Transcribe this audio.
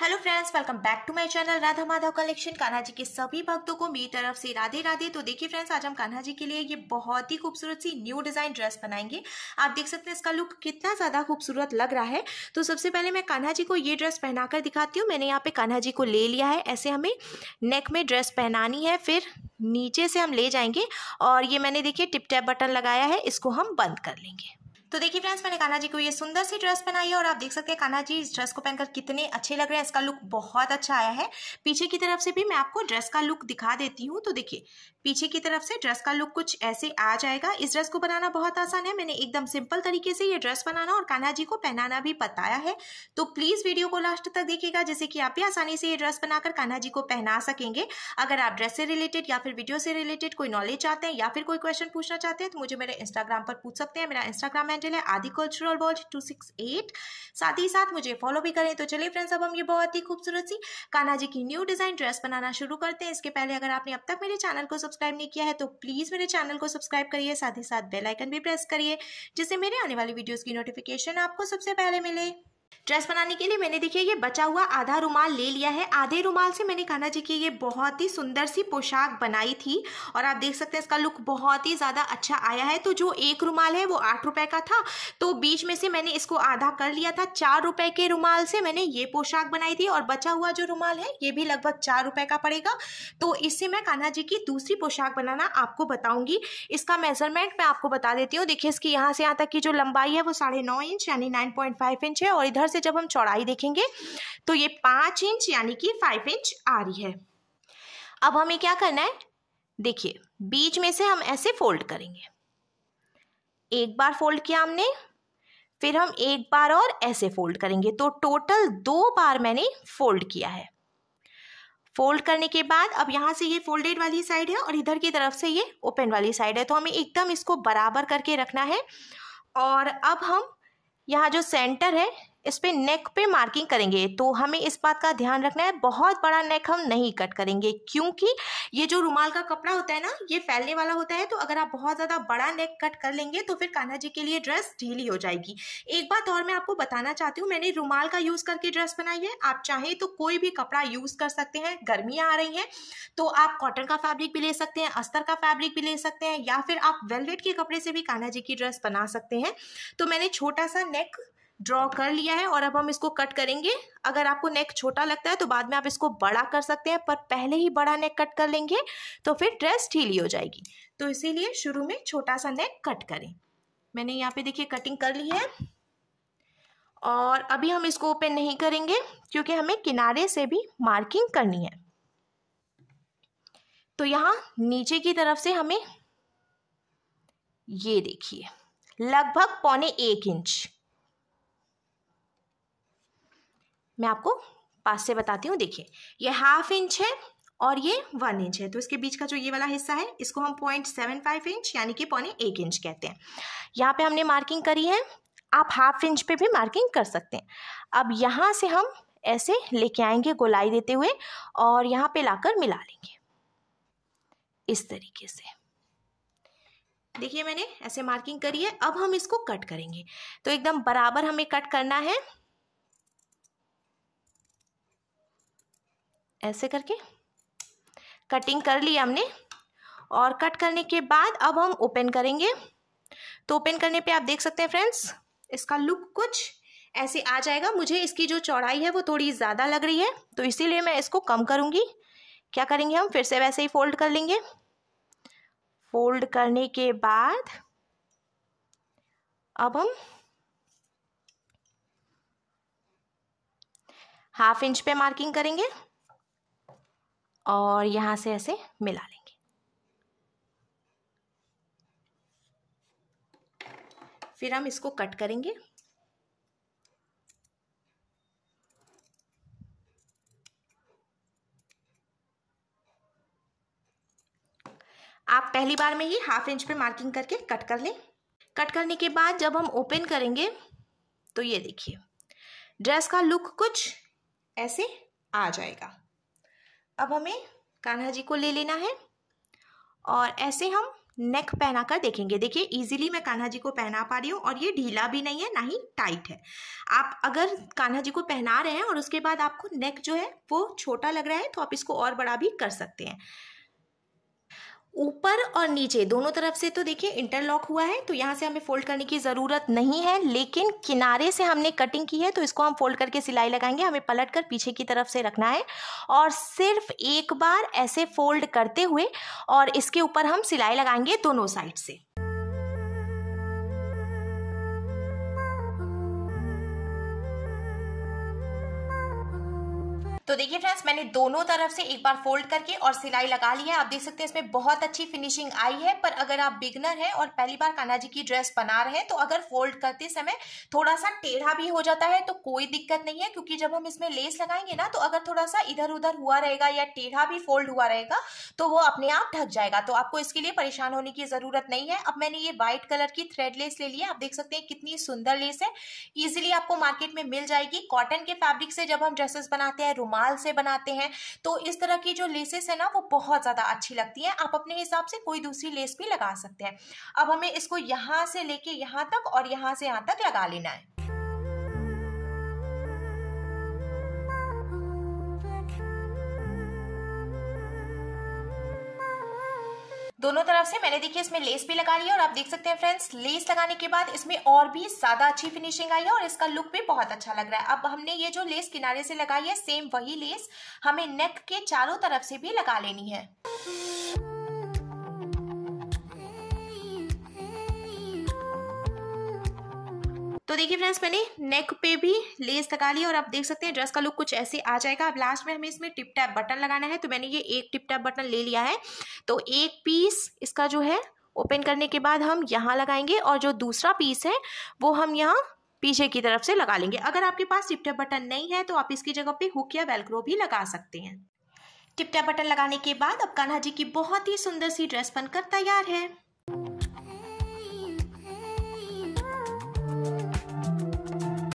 hello friends welcome back to my channel Radha Madhav collection Kanha ji के सभी भक्तों को मेरी तरफ से राधे राधे तो देखिए फ्रेंड्स आज हम कान्हा जी के लिए ये बहुत ही खूबसूरत सी न्यू डिजाइन ड्रेस बनाएंगे आप देख सकते हैं इसका लुक कितना ज्यादा खूबसूरत लग रहा है तो सबसे पहले मैं कान्हा जी को ये ड्रेस पहनाकर दिखाती हूँ मैंने यहाँ पे कान्हा जी को ले लिया है ऐसे हमें नेक में ड्रेस पहनानी है फिर नीचे से हम ले जाएंगे और ये मैंने देखिए टिप टैप बटन लगाया है इसको हम बंद कर लेंगे तो देखिए फ्रेंड्स मैंने कान्हा जी को ये सुंदर सी ड्रेस पहनाई है और आप देख सकते हैं कान्हा जी इस ड्रेस को पहनकर कितने अच्छे लग रहे हैं इसका लुक बहुत अच्छा आया है पीछे की तरफ से भी मैं आपको ड्रेस का लुक दिखा देती हूँ तो देखिए पीछे की तरफ से ड्रेस का लुक कुछ ऐसे आ जाएगा इस ड्रेस को बनाना बहुत आसान है मैंने एकदम सिंपल तरीके से ये ड्रेस बनाना और कान्हा जी को पहनाना भी बताया है तो प्लीज वीडियो को लास्ट तक देखिएगा जैसे कि आप भी आसानी से ये ड्रेस बनाकर कान्हा जी को पहना सकेंगे अगर आप ड्रेस से रिलेटेड या फिर वीडियो से रिलेटेड कोई नॉलेज चाहते हैं या फिर कोई क्वेश्चन पूछना चाहते हैं तो मुझे मेरे इंस्टाग्राम पर पूछ सकते हैं मेरा इंस्टाग्राम है हैंडल है आदि cultural world two six eight साथ ही साथ मुझे फॉलो भी करें तो चलिए फ्रेंड्स अब हम ये बहुत ही खूबसूरत सी कान्हा जी की न्यू डिज़ाइन ड्रेस बनाना शुरू करते हैं इसके पहले अगर आपने अब तक मेरे चैनल को सब्सक्राइब नहीं किया है तो प्लीज़ मेरे चैनल को सब्सक्राइब करिए साथ ही साथ बेलाइकन भी प्रेस करिए जिससे मेरे आने वाली वीडियोज़ की नोटिफिकेशन आपको सबसे पहले मिले ड्रेस बनाने के लिए मैंने देखिए ये बचा हुआ आधा रुमाल ले लिया है आधे रुमाल से मैंने कहना जी कि ये बहुत ही सुंदर सी पोशाक बनाई थी और आप देख सकते हैं इसका लुक बहुत ही ज़्यादा अच्छा आया है तो जो एक रुमाल है वो आठ रुपये का था तो बीच में से मैंने इसको आधा कर लिया था चार रुपये के रुमाल से मैंने ये पोशाक बनाई थी और बचा हुआ जो रुमाल है ये भी लगभग चार रुपये का पड़ेगा तो इससे मैं कान्हा जी की दूसरी पोशाक बनाना आपको बताऊंगी इसका मेजरमेंट मैं आपको बता देती हूँ देखिए इसकी यहाँ से यहाँ तक की जो लंबाई है वो साढ़े इंच यानी नाइन इंच है और इधर इधर से जब हम चौड़ाई देखेंगे तो ये पाँच इंच यानी कि फाइव इंच आ रही है अब हमें क्या करना है देखिए बीच में से हम ऐसे फोल्ड करेंगे एक बार फोल्ड किया हमने फिर हम एक बार और ऐसे फोल्ड करेंगे तो टोटल दो बार मैंने फोल्ड किया है फोल्ड करने के बाद अब यहाँ से ये फोल्डेड वाली साइड है और इधर की तरफ से ये ओपन वाली साइड है तो हमें एकदम इसको बराबर करके रखना है और अब हम यहाँ जो सेंटर है इस पर नेक पे मार्किंग करेंगे तो हमें इस बात का ध्यान रखना है बहुत बड़ा नेक हम नहीं कट करेंगे क्योंकि ये जो रुमाल का कपड़ा होता है ना ये फैलने वाला होता है तो अगर आप बहुत ज़्यादा बड़ा नेक कट कर लेंगे तो फिर कान्हा जी के लिए ड्रेस ढीली हो जाएगी एक बात और मैं आपको बताना चाहती हूँ मैंने रुमाल का यूज़ करके ड्रेस बनाई है आप चाहें तो कोई भी कपड़ा यूज़ कर सकते हैं गर्मियाँ आ रही हैं तो आप कॉटन का फैब्रिक भी ले सकते हैं अस्तर का फैब्रिक भी ले सकते हैं या फिर आप वेलवेट के कपड़े से भी कान्हा जी की ड्रेस बना सकते हैं तो मैंने छोटा सा नेक ड्रॉ कर लिया है और अब हम इसको कट करेंगे अगर आपको नेक छोटा लगता है तो बाद में आप इसको बड़ा कर सकते हैं पर पहले ही बड़ा नेक कट कर लेंगे तो फिर ड्रेस ढीली हो जाएगी तो इसीलिए शुरू में छोटा सा नेक कट करें मैंने यहाँ पे देखिए कटिंग कर ली है और अभी हम इसको ओपन नहीं करेंगे क्योंकि हमें किनारे से भी मार्किंग करनी है तो यहाँ नीचे की तरफ से हमें ये देखिए लगभग पौने एक इंच मैं आपको पास से बताती हूँ देखिए ये हाफ इंच है और ये वन इंच है तो इसके बीच का जो ये वाला हिस्सा है इसको हम पॉइंट सेवन फाइव इंच यानी कि पौने एक इंच कहते हैं यहाँ पे हमने मार्किंग करी है आप हाफ इंच पे भी मार्किंग कर सकते हैं अब यहाँ से हम ऐसे लेके आएंगे गोलाई देते हुए और यहाँ पे लाकर मिला लेंगे इस तरीके से देखिए मैंने ऐसे मार्किंग करी है अब हम इसको कट करेंगे तो एकदम बराबर हमें कट करना है ऐसे करके कटिंग कर ली हमने और कट करने के बाद अब हम ओपन करेंगे तो ओपन करने पे आप देख सकते हैं फ्रेंड्स इसका लुक कुछ ऐसे आ जाएगा मुझे इसकी जो चौड़ाई है वो थोड़ी ज़्यादा लग रही है तो इसीलिए मैं इसको कम करूँगी क्या करेंगे हम फिर से वैसे ही फोल्ड कर लेंगे फोल्ड करने के बाद अब हम हाफ इंच पे मार्किंग करेंगे और यहाँ से ऐसे मिला लेंगे फिर हम इसको कट करेंगे आप पहली बार में ही हाफ इंच पे मार्किंग करके कट कर लें कट करने के बाद जब हम ओपन करेंगे तो ये देखिए ड्रेस का लुक कुछ ऐसे आ जाएगा अब हमें कान्हा जी को ले लेना है और ऐसे हम नेक पहना कर देखेंगे देखिए इजीली मैं कान्हा जी को पहना पा रही हूँ और ये ढीला भी नहीं है ना ही टाइट है आप अगर कान्हा जी को पहना रहे हैं और उसके बाद आपको नेक जो है वो छोटा लग रहा है तो आप इसको और बड़ा भी कर सकते हैं ऊपर और नीचे दोनों तरफ से तो देखिए इंटरलॉक हुआ है तो यहाँ से हमें फोल्ड करने की ज़रूरत नहीं है लेकिन किनारे से हमने कटिंग की है तो इसको हम फोल्ड करके सिलाई लगाएंगे हमें पलट कर पीछे की तरफ से रखना है और सिर्फ एक बार ऐसे फोल्ड करते हुए और इसके ऊपर हम सिलाई लगाएंगे दोनों साइड से तो देखिए फ्रेंड्स मैंने दोनों तरफ से एक बार फोल्ड करके और सिलाई लगा ली है आप देख सकते हैं इसमें बहुत अच्छी फिनिशिंग आई है पर अगर आप बिगनर है और पहली बार कान्हा जी की ड्रेस बना रहे हैं तो अगर फोल्ड करते समय थोड़ा सा टेढ़ा भी हो जाता है तो कोई दिक्कत नहीं है क्योंकि जब हम इसमें लेस लगाएंगे ना तो अगर थोड़ा सा इधर उधर हुआ रहेगा या टेढ़ा भी फोल्ड हुआ रहेगा तो वो अपने आप ढक जाएगा तो आपको इसके लिए परेशान होने की जरूरत नहीं है अब मैंने ये व्हाइट कलर की थ्रेड लेस ले ली है आप देख सकते हैं कितनी सुंदर लेस है इजिली आपको मार्केट में मिल जाएगी कॉटन के फैब्रिक से जब हम ड्रेसेस बनाते हैं रुमाल रुमाल से बनाते हैं तो इस तरह की जो लेसेस है ना वो बहुत ज़्यादा अच्छी लगती हैं आप अपने हिसाब से कोई दूसरी लेस भी लगा सकते हैं अब हमें इसको यहाँ से लेके यहाँ तक और यहाँ से यहाँ तक लगा लेना है दोनों तरफ से मैंने देखिए इसमें लेस भी लगा लिया और आप देख सकते हैं फ्रेंड्स लेस लगाने के बाद इसमें और भी ज्यादा अच्छी फिनिशिंग आई है और इसका लुक भी बहुत अच्छा लग रहा है अब हमने ये जो लेस किनारे से लगाई है सेम वही लेस हमें नेक के चारों तरफ से भी लगा लेनी है तो देखिए फ्रेंड्स मैंने नेक पे भी लेस लगा ली और आप देख सकते हैं ड्रेस का लुक कुछ ऐसे आ जाएगा अब लास्ट में हमें इसमें टिप टैप बटन लगाना है तो मैंने ये एक टिप टैप बटन ले लिया है तो एक पीस इसका जो है ओपन करने के बाद हम यहाँ लगाएंगे और जो दूसरा पीस है वो हम यहाँ पीछे की तरफ से लगा लेंगे अगर आपके पास टिप टैप बटन नहीं है तो आप इसकी जगह पे हुक या वेलक्रो भी लगा सकते हैं टिप टैप बटन लगाने के बाद अब कान्हा जी की बहुत ही सुंदर सी ड्रेस बनकर तैयार है